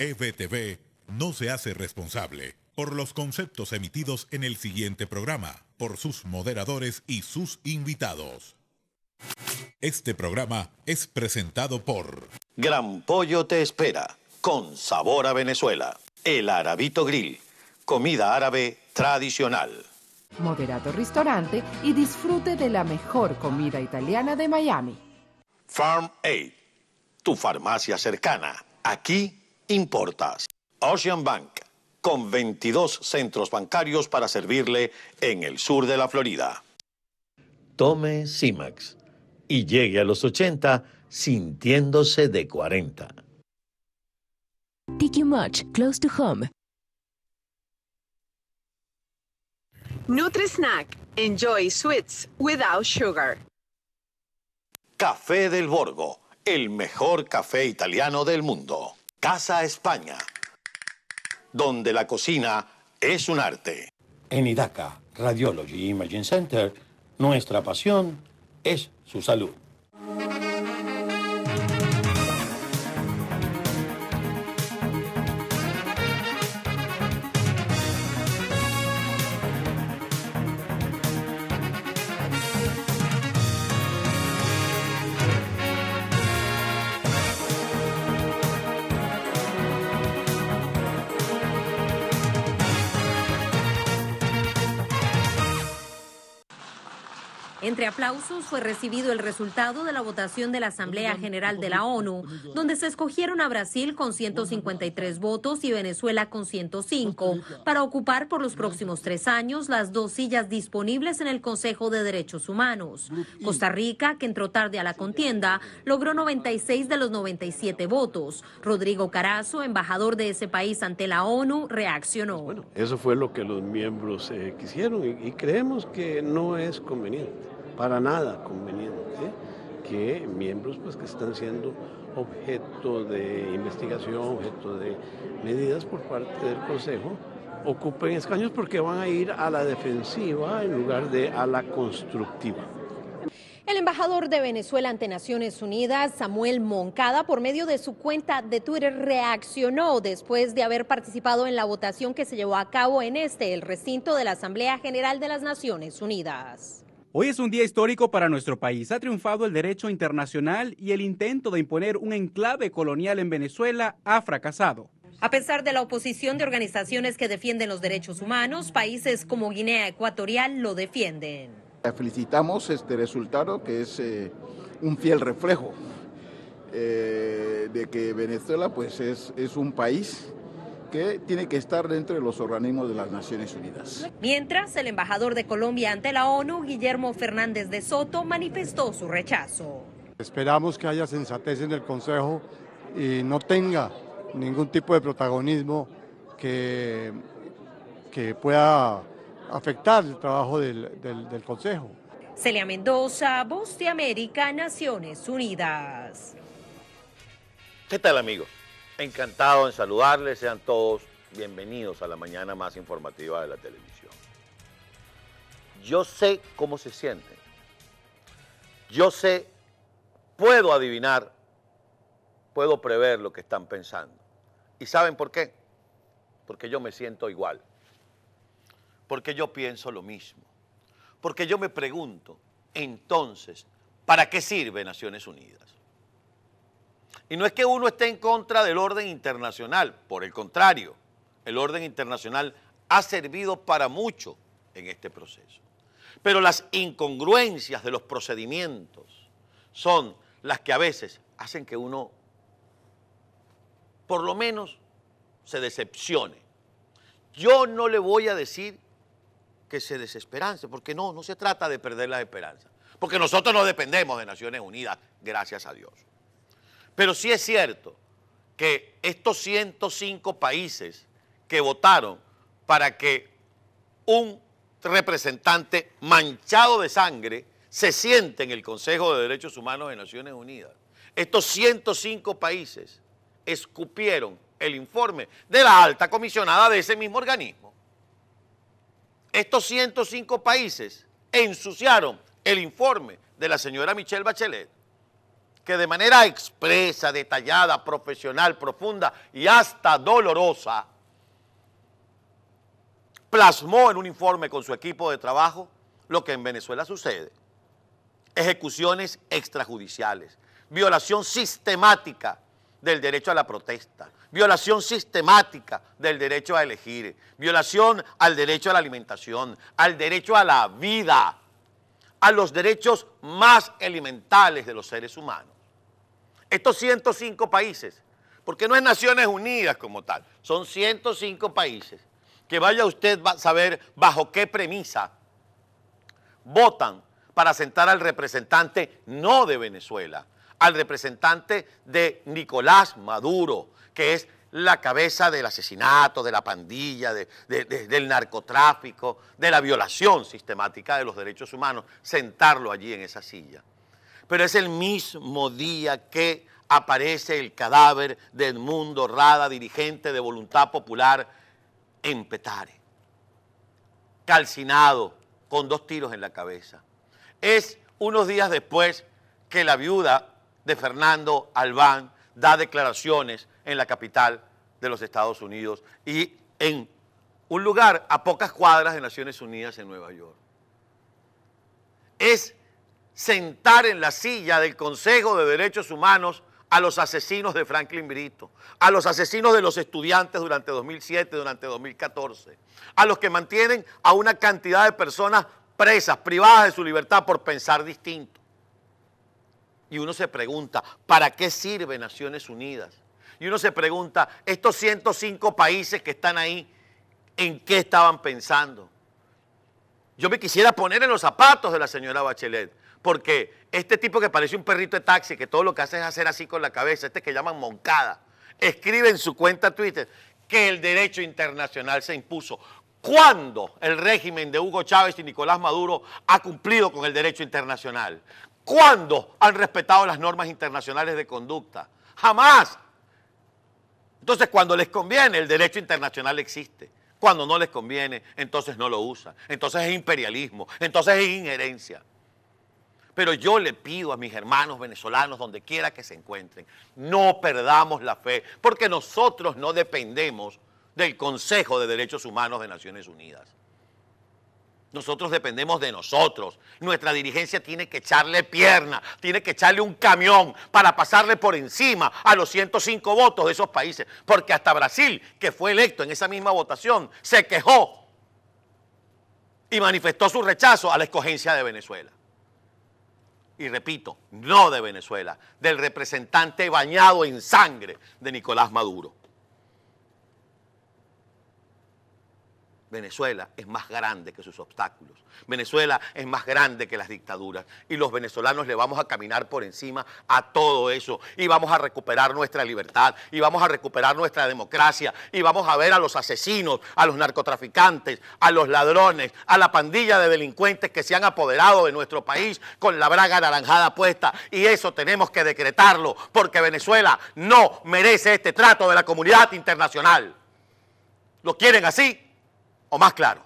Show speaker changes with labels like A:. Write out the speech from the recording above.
A: EBTV no se hace responsable por los conceptos emitidos en el siguiente programa, por sus moderadores y sus invitados. Este programa es presentado por Gran Pollo te espera, con sabor a Venezuela. El Arabito Grill, comida árabe tradicional.
B: Moderado Restaurante y disfrute de la mejor comida italiana de Miami.
A: Farm Aid, tu farmacia cercana. Aquí importas. Ocean Bank, con 22 centros bancarios para servirle en el sur de la Florida. Tome Simax y llegue a los 80 sintiéndose de 40.
B: Thank you much, close to home. Nutri Snack, enjoy sweets without sugar.
A: Café del Borgo, el mejor café italiano del mundo. Casa España, donde la cocina es un arte. En Idaca Radiology Imaging Center, nuestra pasión es su salud.
B: Entre aplausos fue recibido el resultado de la votación de la Asamblea General de la ONU, donde se escogieron a Brasil con 153 votos y Venezuela con 105 para ocupar por los próximos tres años las dos sillas disponibles en el Consejo de Derechos Humanos. Costa Rica, que entró tarde a la contienda, logró 96 de los 97 votos. Rodrigo Carazo, embajador de ese país ante la ONU, reaccionó. Bueno,
A: eso fue lo que los miembros eh, quisieron y creemos que no es conveniente para nada conveniente ¿eh? que miembros pues, que están siendo objeto de investigación, objeto de medidas por parte del Consejo, ocupen escaños porque van a ir a la defensiva en lugar de a la constructiva.
B: El embajador de Venezuela ante Naciones Unidas, Samuel Moncada, por medio de su cuenta de Twitter, reaccionó después de haber participado en la votación que se llevó a cabo en este, el recinto de la Asamblea General de las Naciones Unidas.
A: Hoy es un día histórico para nuestro país. Ha triunfado el derecho internacional y el intento de imponer un enclave colonial en Venezuela ha fracasado.
B: A pesar de la oposición de organizaciones que defienden los derechos humanos, países como Guinea Ecuatorial lo defienden.
A: Felicitamos este resultado que es eh, un fiel reflejo eh, de que Venezuela pues es, es un país que tiene que estar dentro de los organismos de las Naciones Unidas.
B: Mientras, el embajador de Colombia ante la ONU, Guillermo Fernández de Soto, manifestó su rechazo.
A: Esperamos que haya sensatez en el Consejo y no tenga ningún tipo de protagonismo que, que pueda afectar el trabajo del, del Consejo.
B: Celia Mendoza, Voz de América, Naciones Unidas.
A: ¿Qué tal, amigo? Encantado en saludarles, sean todos bienvenidos a la mañana más informativa de la televisión. Yo sé cómo se sienten. Yo sé, puedo adivinar, puedo prever lo que están pensando. ¿Y saben por qué? Porque yo me siento igual. Porque yo pienso lo mismo. Porque yo me pregunto, entonces, ¿para qué sirve Naciones Unidas? Y no es que uno esté en contra del orden internacional, por el contrario, el orden internacional ha servido para mucho en este proceso. Pero las incongruencias de los procedimientos son las que a veces hacen que uno, por lo menos, se decepcione. Yo no le voy a decir que se desesperance, porque no, no se trata de perder la esperanza, porque nosotros no dependemos de Naciones Unidas, gracias a Dios. Pero sí es cierto que estos 105 países que votaron para que un representante manchado de sangre se siente en el Consejo de Derechos Humanos de Naciones Unidas. Estos 105 países escupieron el informe de la alta comisionada de ese mismo organismo. Estos 105 países ensuciaron el informe de la señora Michelle Bachelet que de manera expresa, detallada, profesional, profunda y hasta dolorosa, plasmó en un informe con su equipo de trabajo lo que en Venezuela sucede. Ejecuciones extrajudiciales, violación sistemática del derecho a la protesta, violación sistemática del derecho a elegir, violación al derecho a la alimentación, al derecho a la vida a los derechos más elementales de los seres humanos. Estos 105 países, porque no es Naciones Unidas como tal, son 105 países, que vaya usted a saber bajo qué premisa votan para sentar al representante no de Venezuela, al representante de Nicolás Maduro, que es la cabeza del asesinato, de la pandilla, del narcotráfico, de la violación sistemática de los derechos humanos, sentarlo allí en esa silla. Pero es el mismo día que aparece el cadáver de Edmundo Rada, dirigente de Voluntad Popular en Petare, calcinado con dos tiros en la cabeza. Es unos días después que la viuda de Fernando Albán da declaraciones en la capital de los Estados Unidos y en un lugar a pocas cuadras de Naciones Unidas en Nueva York. Es sentar en la silla del Consejo de Derechos Humanos a los asesinos de Franklin Brito, a los asesinos de los estudiantes durante 2007, durante 2014, a los que mantienen a una cantidad de personas presas, privadas de su libertad por pensar distinto. Y uno se pregunta, ¿para qué sirve Naciones Unidas? y uno se pregunta, estos 105 países que están ahí, ¿en qué estaban pensando? Yo me quisiera poner en los zapatos de la señora Bachelet, porque este tipo que parece un perrito de taxi, que todo lo que hace es hacer así con la cabeza, este que llaman Moncada, escribe en su cuenta Twitter que el derecho internacional se impuso. ¿Cuándo el régimen de Hugo Chávez y Nicolás Maduro ha cumplido con el derecho internacional? ¿Cuándo han respetado las normas internacionales de conducta? Jamás entonces, cuando les conviene, el derecho internacional existe. Cuando no les conviene, entonces no lo usan, Entonces es imperialismo, entonces es injerencia. Pero yo le pido a mis hermanos venezolanos, donde quiera que se encuentren, no perdamos la fe, porque nosotros no dependemos del Consejo de Derechos Humanos de Naciones Unidas. Nosotros dependemos de nosotros. Nuestra dirigencia tiene que echarle pierna, tiene que echarle un camión para pasarle por encima a los 105 votos de esos países. Porque hasta Brasil, que fue electo en esa misma votación, se quejó y manifestó su rechazo a la escogencia de Venezuela. Y repito, no de Venezuela, del representante bañado en sangre de Nicolás Maduro. Venezuela es más grande que sus obstáculos. Venezuela es más grande que las dictaduras. Y los venezolanos le vamos a caminar por encima a todo eso. Y vamos a recuperar nuestra libertad. Y vamos a recuperar nuestra democracia. Y vamos a ver a los asesinos, a los narcotraficantes, a los ladrones, a la pandilla de delincuentes que se han apoderado de nuestro país con la braga anaranjada puesta. Y eso tenemos que decretarlo. Porque Venezuela no merece este trato de la comunidad internacional. ¿Lo quieren así? o más claro.